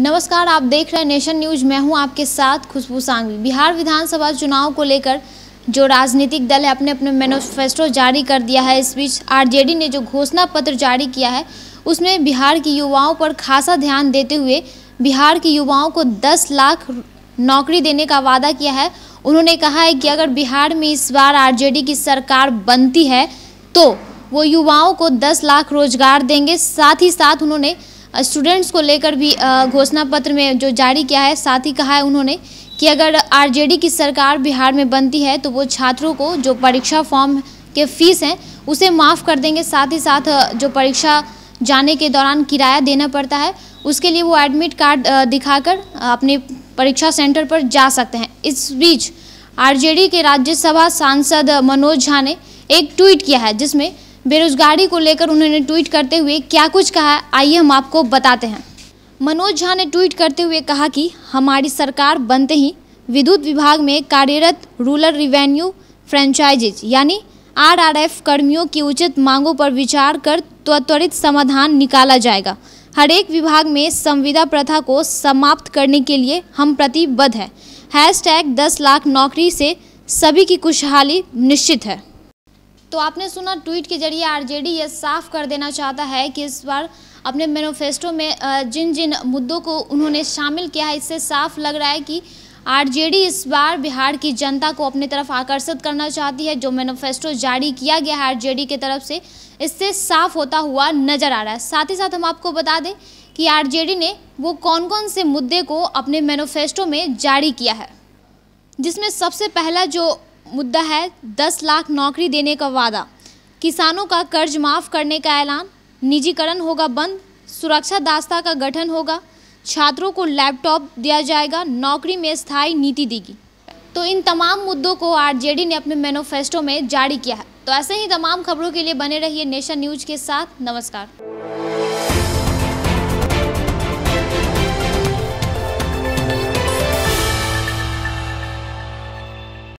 नमस्कार आप देख रहे हैं नेशन न्यूज मैं हूं आपके साथ खुशबू सांगवी बिहार विधानसभा चुनाव को लेकर जो राजनीतिक दल है अपने अपने मैनोफेस्टो जारी कर दिया है इस बीच आरजेडी ने जो घोषणा पत्र जारी किया है उसमें बिहार की युवाओं पर खासा ध्यान देते हुए बिहार के युवाओं को दस लाख नौकरी देने का वादा किया है उन्होंने कहा है कि अगर बिहार में इस बार आरजेडी की सरकार बनती है तो वो युवाओं को दस लाख रोजगार देंगे साथ ही साथ उन्होंने स्टूडेंट्स को लेकर भी घोषणा पत्र में जो जारी किया है साथ ही कहा है उन्होंने कि अगर आरजेडी की सरकार बिहार में बनती है तो वो छात्रों को जो परीक्षा फॉर्म के फीस हैं उसे माफ़ कर देंगे साथ ही साथ जो परीक्षा जाने के दौरान किराया देना पड़ता है उसके लिए वो एडमिट कार्ड दिखाकर अपने परीक्षा सेंटर पर जा सकते हैं इस बीच आरजेडी के राज्यसभा सांसद मनोज झा ने एक ट्वीट किया है जिसमें बेरोजगारी को लेकर उन्होंने ट्वीट करते हुए क्या कुछ कहा आइए हम आपको बताते हैं मनोज झा ने ट्वीट करते हुए कहा कि हमारी सरकार बनते ही विद्युत विभाग में कार्यरत रूरल रिवेन्यू फ्रेंचाइजीज यानी आरआरएफ कर्मियों की उचित मांगों पर विचार कर त्वरित समाधान निकाला जाएगा हर एक विभाग में संविदा प्रथा को समाप्त करने के लिए हम प्रतिबद्ध हैं हैश टैग दस लाख नौकरी से सभी की खुशहाली निश्चित है तो आपने सुना ट्वीट के जरिए आरजेडी ये साफ कर देना चाहता है कि इस बार अपने मैनोफेस्टो में जिन जिन मुद्दों को उन्होंने शामिल किया है इससे साफ लग रहा है कि आरजेडी इस बार बिहार की जनता को अपनी तरफ आकर्षित करना चाहती है जो मैनोफेस्टो जारी किया गया है आरजेडी की तरफ से इससे साफ होता हुआ नजर आ रहा है साथ ही साथ हम आपको बता दें कि आरजेडी ने वो कौन कौन से मुद्दे को अपने मैनोफेस्टो में जारी किया है जिसमें सबसे पहला जो मुद्दा है दस लाख नौकरी देने का वादा किसानों का कर्ज माफ़ करने का ऐलान निजीकरण होगा बंद सुरक्षा दास्ता का गठन होगा छात्रों को लैपटॉप दिया जाएगा नौकरी में स्थायी नीति देगी तो इन तमाम मुद्दों को आरजेडी ने अपने मैनोफेस्टो में जारी किया है तो ऐसे ही तमाम खबरों के लिए बने रहिए नेशन न्यूज के साथ नमस्कार